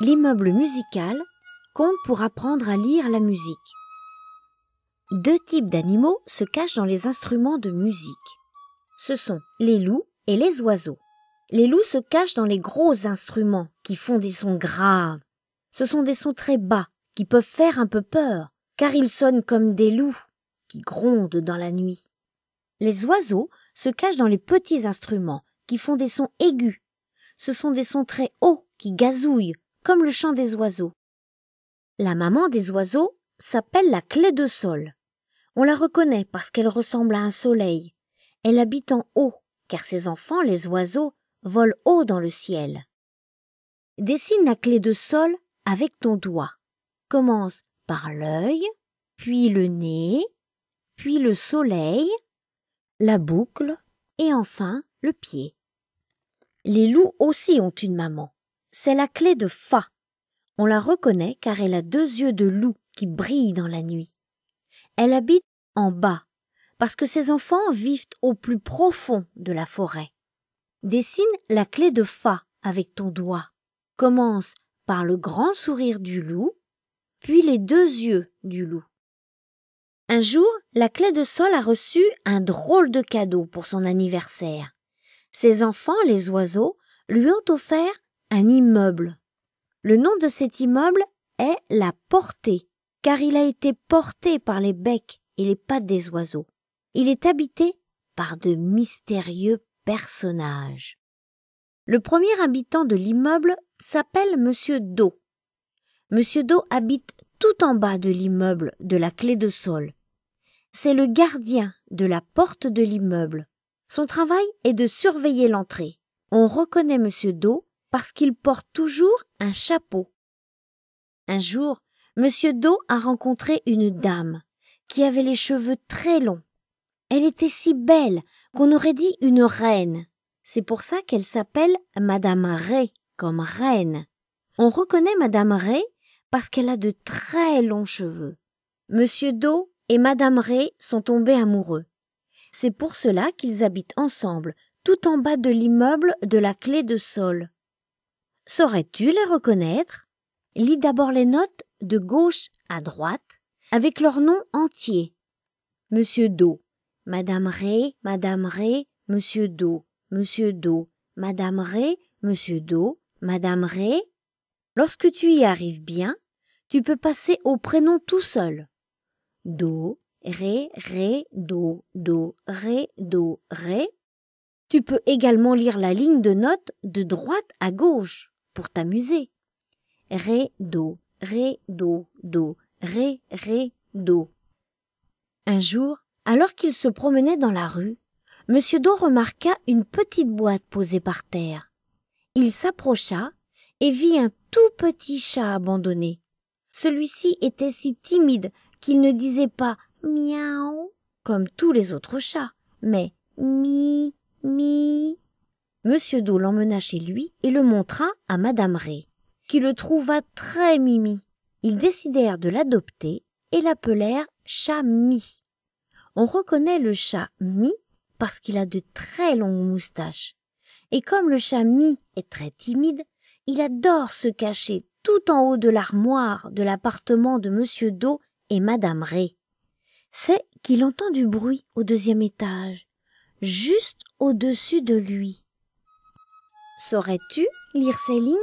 l'immeuble musical compte pour apprendre à lire la musique. Deux types d'animaux se cachent dans les instruments de musique. Ce sont les loups et les oiseaux. Les loups se cachent dans les gros instruments qui font des sons graves. Ce sont des sons très bas qui peuvent faire un peu peur, car ils sonnent comme des loups qui grondent dans la nuit. Les oiseaux se cachent dans les petits instruments qui font des sons aigus. Ce sont des sons très hauts qui gazouillent comme le chant des oiseaux. La maman des oiseaux s'appelle la clé de sol. On la reconnaît parce qu'elle ressemble à un soleil. Elle habite en haut, car ses enfants, les oiseaux, volent haut dans le ciel. Dessine la clé de sol avec ton doigt. Commence par l'œil, puis le nez, puis le soleil, la boucle et enfin le pied. Les loups aussi ont une maman. C'est la clé de Fa. On la reconnaît car elle a deux yeux de loup qui brillent dans la nuit. Elle habite en bas, parce que ses enfants vivent au plus profond de la forêt. Dessine la clé de Fa avec ton doigt. Commence par le grand sourire du loup, puis les deux yeux du loup. Un jour, la clé de sol a reçu un drôle de cadeau pour son anniversaire. Ses enfants, les oiseaux, lui ont offert un immeuble. Le nom de cet immeuble est la portée, car il a été porté par les becs et les pattes des oiseaux. Il est habité par de mystérieux personnages. Le premier habitant de l'immeuble s'appelle Monsieur Do. Monsieur Do habite tout en bas de l'immeuble de la clé de sol. C'est le gardien de la porte de l'immeuble. Son travail est de surveiller l'entrée. On reconnaît Monsieur Do parce qu'il porte toujours un chapeau. Un jour, Monsieur Do a rencontré une dame qui avait les cheveux très longs. Elle était si belle qu'on aurait dit une reine. C'est pour ça qu'elle s'appelle Madame Ray, comme reine. On reconnaît Madame Ray parce qu'elle a de très longs cheveux. Monsieur Do et Madame Ray sont tombés amoureux. C'est pour cela qu'ils habitent ensemble, tout en bas de l'immeuble de la clé de sol. Saurais-tu les reconnaître Lis d'abord les notes de gauche à droite avec leur nom entier. Monsieur Do, Madame Ré, Madame Ré, Monsieur Do, Monsieur Do, Madame Ré, Monsieur Do, Madame Ré. Lorsque tu y arrives bien, tu peux passer au prénom tout seul. Do, Ré, Ré, Do, Do, Ré, Do, Ré. Tu peux également lire la ligne de notes de droite à gauche pour t'amuser. Ré, do, ré, do, do, ré, ré, do. Un jour, alors qu'il se promenait dans la rue, Monsieur Do remarqua une petite boîte posée par terre. Il s'approcha et vit un tout petit chat abandonné. Celui-ci était si timide qu'il ne disait pas miaou comme tous les autres chats, mais mi, mi, Monsieur Do l'emmena chez lui et le montra à Madame Ré, qui le trouva très mimi. Ils décidèrent de l'adopter et l'appelèrent chat On reconnaît le chat Mi parce qu'il a de très longues moustaches. Et comme le chat Mi est très timide, il adore se cacher tout en haut de l'armoire de l'appartement de Monsieur Do et Madame Ré. C'est qu'il entend du bruit au deuxième étage, juste au-dessus de lui. Saurais-tu lire ces lignes